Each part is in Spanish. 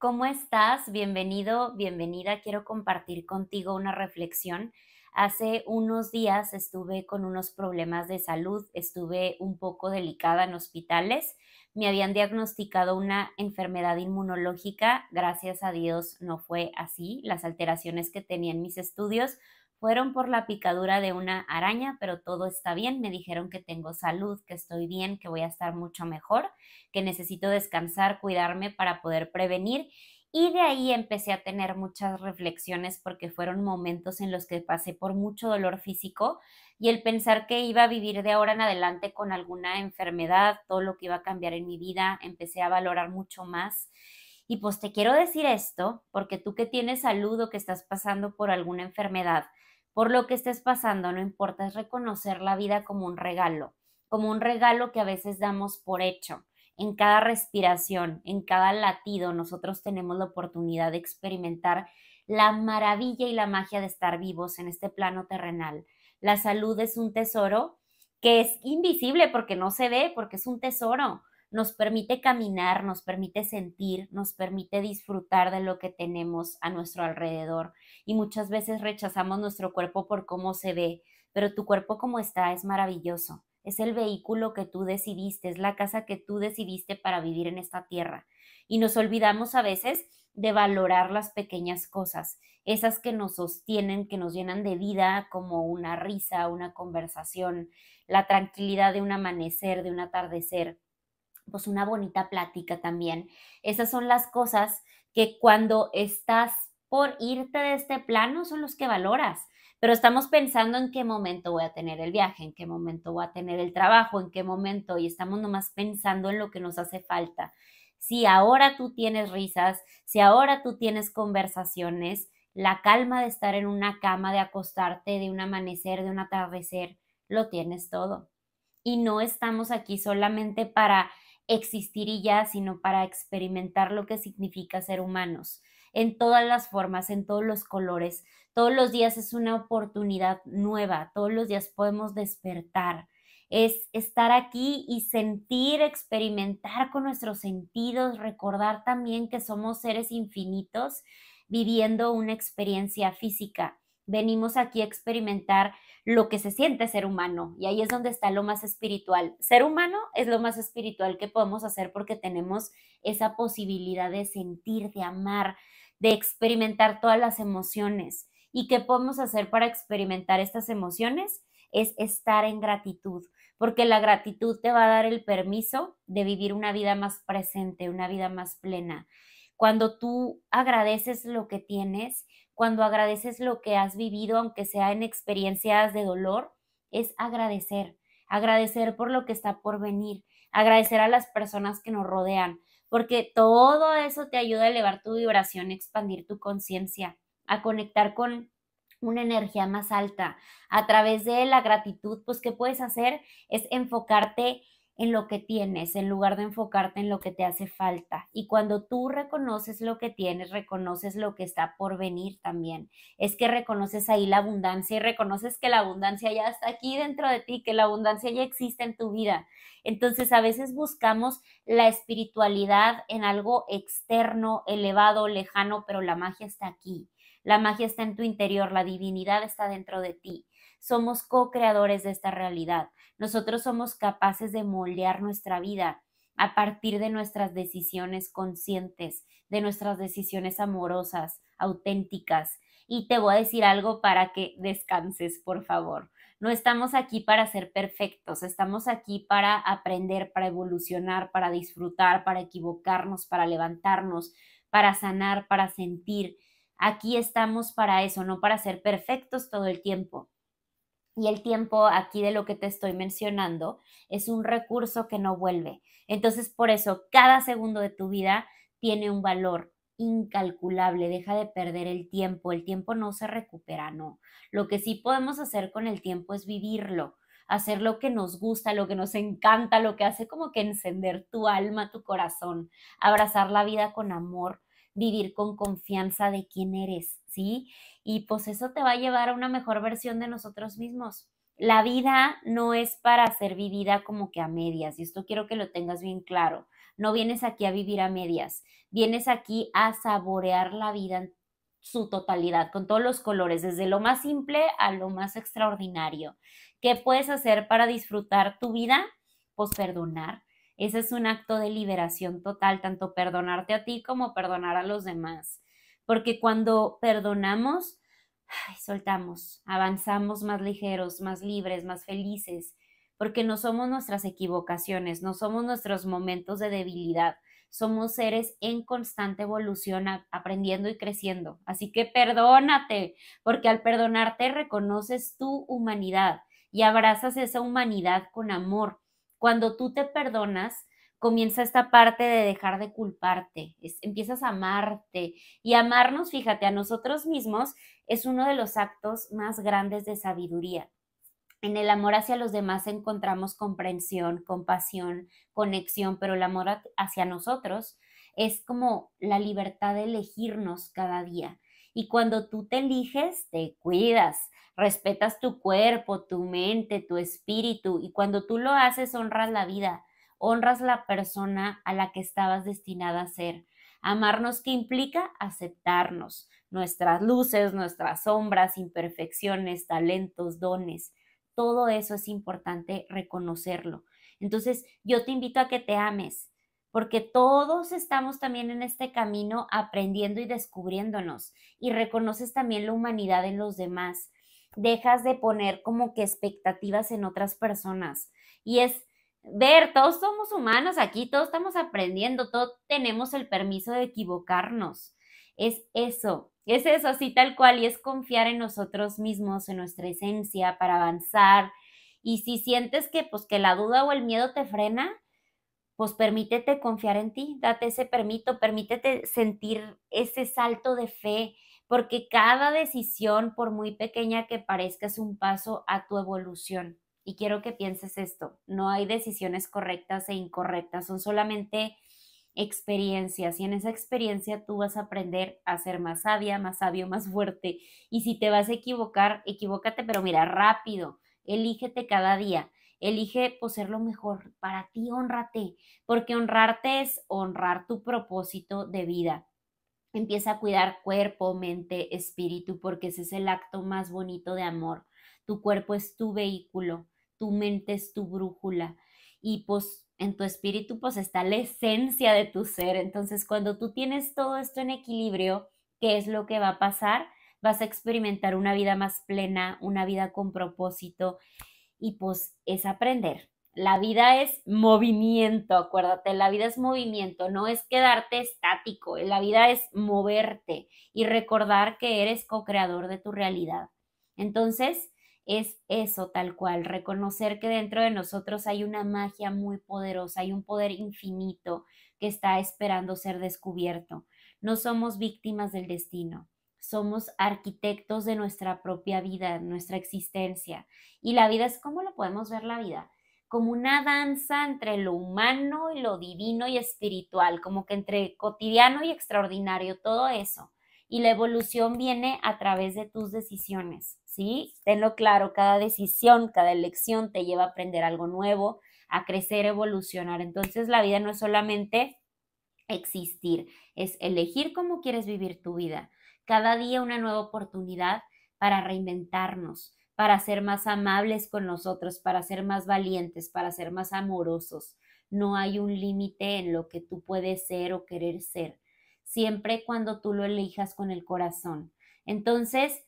¿Cómo estás? Bienvenido, bienvenida. Quiero compartir contigo una reflexión. Hace unos días estuve con unos problemas de salud, estuve un poco delicada en hospitales, me habían diagnosticado una enfermedad inmunológica, gracias a Dios no fue así, las alteraciones que tenía en mis estudios fueron por la picadura de una araña, pero todo está bien. Me dijeron que tengo salud, que estoy bien, que voy a estar mucho mejor, que necesito descansar, cuidarme para poder prevenir. Y de ahí empecé a tener muchas reflexiones porque fueron momentos en los que pasé por mucho dolor físico y el pensar que iba a vivir de ahora en adelante con alguna enfermedad, todo lo que iba a cambiar en mi vida, empecé a valorar mucho más. Y pues te quiero decir esto porque tú que tienes salud o que estás pasando por alguna enfermedad, por lo que estés pasando, no importa, es reconocer la vida como un regalo, como un regalo que a veces damos por hecho. En cada respiración, en cada latido, nosotros tenemos la oportunidad de experimentar la maravilla y la magia de estar vivos en este plano terrenal. La salud es un tesoro que es invisible porque no se ve, porque es un tesoro nos permite caminar, nos permite sentir, nos permite disfrutar de lo que tenemos a nuestro alrededor. Y muchas veces rechazamos nuestro cuerpo por cómo se ve, pero tu cuerpo como está es maravilloso. Es el vehículo que tú decidiste, es la casa que tú decidiste para vivir en esta tierra. Y nos olvidamos a veces de valorar las pequeñas cosas, esas que nos sostienen, que nos llenan de vida, como una risa, una conversación, la tranquilidad de un amanecer, de un atardecer pues una bonita plática también. Esas son las cosas que cuando estás por irte de este plano son los que valoras, pero estamos pensando en qué momento voy a tener el viaje, en qué momento voy a tener el trabajo, en qué momento, y estamos nomás pensando en lo que nos hace falta. Si ahora tú tienes risas, si ahora tú tienes conversaciones, la calma de estar en una cama, de acostarte, de un amanecer, de un atardecer, lo tienes todo. Y no estamos aquí solamente para existir y ya, sino para experimentar lo que significa ser humanos en todas las formas, en todos los colores. Todos los días es una oportunidad nueva, todos los días podemos despertar. Es estar aquí y sentir, experimentar con nuestros sentidos, recordar también que somos seres infinitos viviendo una experiencia física venimos aquí a experimentar lo que se siente ser humano y ahí es donde está lo más espiritual. Ser humano es lo más espiritual que podemos hacer porque tenemos esa posibilidad de sentir, de amar, de experimentar todas las emociones. ¿Y qué podemos hacer para experimentar estas emociones? Es estar en gratitud, porque la gratitud te va a dar el permiso de vivir una vida más presente, una vida más plena. Cuando tú agradeces lo que tienes, cuando agradeces lo que has vivido, aunque sea en experiencias de dolor, es agradecer, agradecer por lo que está por venir, agradecer a las personas que nos rodean, porque todo eso te ayuda a elevar tu vibración, expandir tu conciencia, a conectar con una energía más alta. A través de la gratitud, pues, ¿qué puedes hacer? Es enfocarte en lo que tienes en lugar de enfocarte en lo que te hace falta. Y cuando tú reconoces lo que tienes, reconoces lo que está por venir también. Es que reconoces ahí la abundancia y reconoces que la abundancia ya está aquí dentro de ti, que la abundancia ya existe en tu vida. Entonces a veces buscamos la espiritualidad en algo externo, elevado, lejano, pero la magia está aquí. La magia está en tu interior, la divinidad está dentro de ti. Somos co-creadores de esta realidad. Nosotros somos capaces de moldear nuestra vida a partir de nuestras decisiones conscientes, de nuestras decisiones amorosas, auténticas. Y te voy a decir algo para que descanses, por favor. No estamos aquí para ser perfectos, estamos aquí para aprender, para evolucionar, para disfrutar, para equivocarnos, para levantarnos, para sanar, para sentir Aquí estamos para eso, no para ser perfectos todo el tiempo. Y el tiempo aquí de lo que te estoy mencionando es un recurso que no vuelve. Entonces, por eso, cada segundo de tu vida tiene un valor incalculable, deja de perder el tiempo, el tiempo no se recupera, no. Lo que sí podemos hacer con el tiempo es vivirlo, hacer lo que nos gusta, lo que nos encanta, lo que hace como que encender tu alma, tu corazón, abrazar la vida con amor, vivir con confianza de quién eres, ¿sí? Y pues eso te va a llevar a una mejor versión de nosotros mismos. La vida no es para ser vivida como que a medias, y esto quiero que lo tengas bien claro. No vienes aquí a vivir a medias, vienes aquí a saborear la vida en su totalidad, con todos los colores, desde lo más simple a lo más extraordinario. ¿Qué puedes hacer para disfrutar tu vida? Pues perdonar, ese es un acto de liberación total, tanto perdonarte a ti como perdonar a los demás. Porque cuando perdonamos, soltamos, avanzamos más ligeros, más libres, más felices, porque no somos nuestras equivocaciones, no somos nuestros momentos de debilidad, somos seres en constante evolución, aprendiendo y creciendo. Así que perdónate, porque al perdonarte reconoces tu humanidad y abrazas esa humanidad con amor cuando tú te perdonas, comienza esta parte de dejar de culparte, empiezas a amarte y amarnos, fíjate, a nosotros mismos es uno de los actos más grandes de sabiduría. En el amor hacia los demás encontramos comprensión, compasión, conexión, pero el amor hacia nosotros es como la libertad de elegirnos cada día. Y cuando tú te eliges, te cuidas, respetas tu cuerpo, tu mente, tu espíritu. Y cuando tú lo haces, honras la vida, honras la persona a la que estabas destinada a ser. Amarnos ¿qué implica aceptarnos, nuestras luces, nuestras sombras, imperfecciones, talentos, dones. Todo eso es importante reconocerlo. Entonces, yo te invito a que te ames, porque todos estamos también en este camino aprendiendo y descubriéndonos y reconoces también la humanidad en los demás. Dejas de poner como que expectativas en otras personas y es ver, todos somos humanos aquí, todos estamos aprendiendo, todos tenemos el permiso de equivocarnos. Es eso, es eso, así tal cual, y es confiar en nosotros mismos, en nuestra esencia para avanzar. Y si sientes que pues que la duda o el miedo te frena, pues permítete confiar en ti, date ese permito, permítete sentir ese salto de fe, porque cada decisión, por muy pequeña que parezca, es un paso a tu evolución. Y quiero que pienses esto, no hay decisiones correctas e incorrectas, son solamente experiencias y en esa experiencia tú vas a aprender a ser más sabia, más sabio, más fuerte. Y si te vas a equivocar, equivócate, pero mira, rápido, elígete cada día. Elige pues, ser lo mejor para ti, honrate, porque honrarte es honrar tu propósito de vida. Empieza a cuidar cuerpo, mente, espíritu, porque ese es el acto más bonito de amor. Tu cuerpo es tu vehículo, tu mente es tu brújula y pues en tu espíritu pues está la esencia de tu ser. Entonces cuando tú tienes todo esto en equilibrio, ¿qué es lo que va a pasar? Vas a experimentar una vida más plena, una vida con propósito y pues es aprender. La vida es movimiento, acuérdate, la vida es movimiento, no es quedarte estático, la vida es moverte y recordar que eres co-creador de tu realidad. Entonces, es eso tal cual, reconocer que dentro de nosotros hay una magia muy poderosa, hay un poder infinito que está esperando ser descubierto. No somos víctimas del destino somos arquitectos de nuestra propia vida, nuestra existencia. Y la vida es como lo podemos ver la vida, como una danza entre lo humano y lo divino y espiritual, como que entre cotidiano y extraordinario, todo eso. Y la evolución viene a través de tus decisiones, ¿sí? Tenlo claro, cada decisión, cada elección te lleva a aprender algo nuevo, a crecer, evolucionar. Entonces la vida no es solamente existir, es elegir cómo quieres vivir tu vida cada día una nueva oportunidad para reinventarnos, para ser más amables con nosotros, para ser más valientes, para ser más amorosos. No hay un límite en lo que tú puedes ser o querer ser, siempre cuando tú lo elijas con el corazón. Entonces,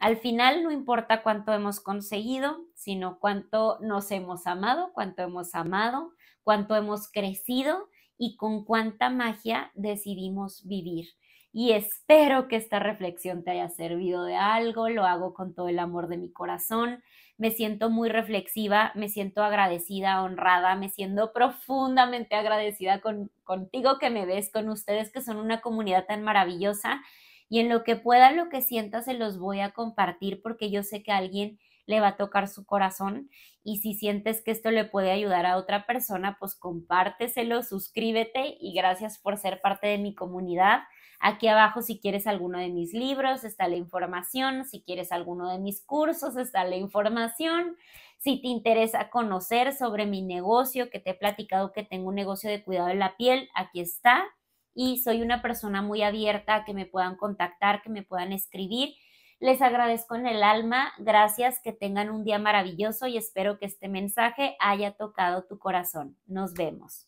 al final no importa cuánto hemos conseguido, sino cuánto nos hemos amado, cuánto hemos amado, cuánto hemos crecido y con cuánta magia decidimos vivir. Y espero que esta reflexión te haya servido de algo, lo hago con todo el amor de mi corazón, me siento muy reflexiva, me siento agradecida, honrada, me siento profundamente agradecida con, contigo que me ves, con ustedes que son una comunidad tan maravillosa y en lo que pueda, lo que sienta, se los voy a compartir porque yo sé que a alguien le va a tocar su corazón. Y si sientes que esto le puede ayudar a otra persona, pues compárteselo, suscríbete y gracias por ser parte de mi comunidad. Aquí abajo, si quieres alguno de mis libros, está la información. Si quieres alguno de mis cursos, está la información. Si te interesa conocer sobre mi negocio, que te he platicado que tengo un negocio de cuidado de la piel, aquí está y soy una persona muy abierta a que me puedan contactar, que me puedan escribir. Les agradezco en el alma, gracias, que tengan un día maravilloso y espero que este mensaje haya tocado tu corazón. Nos vemos.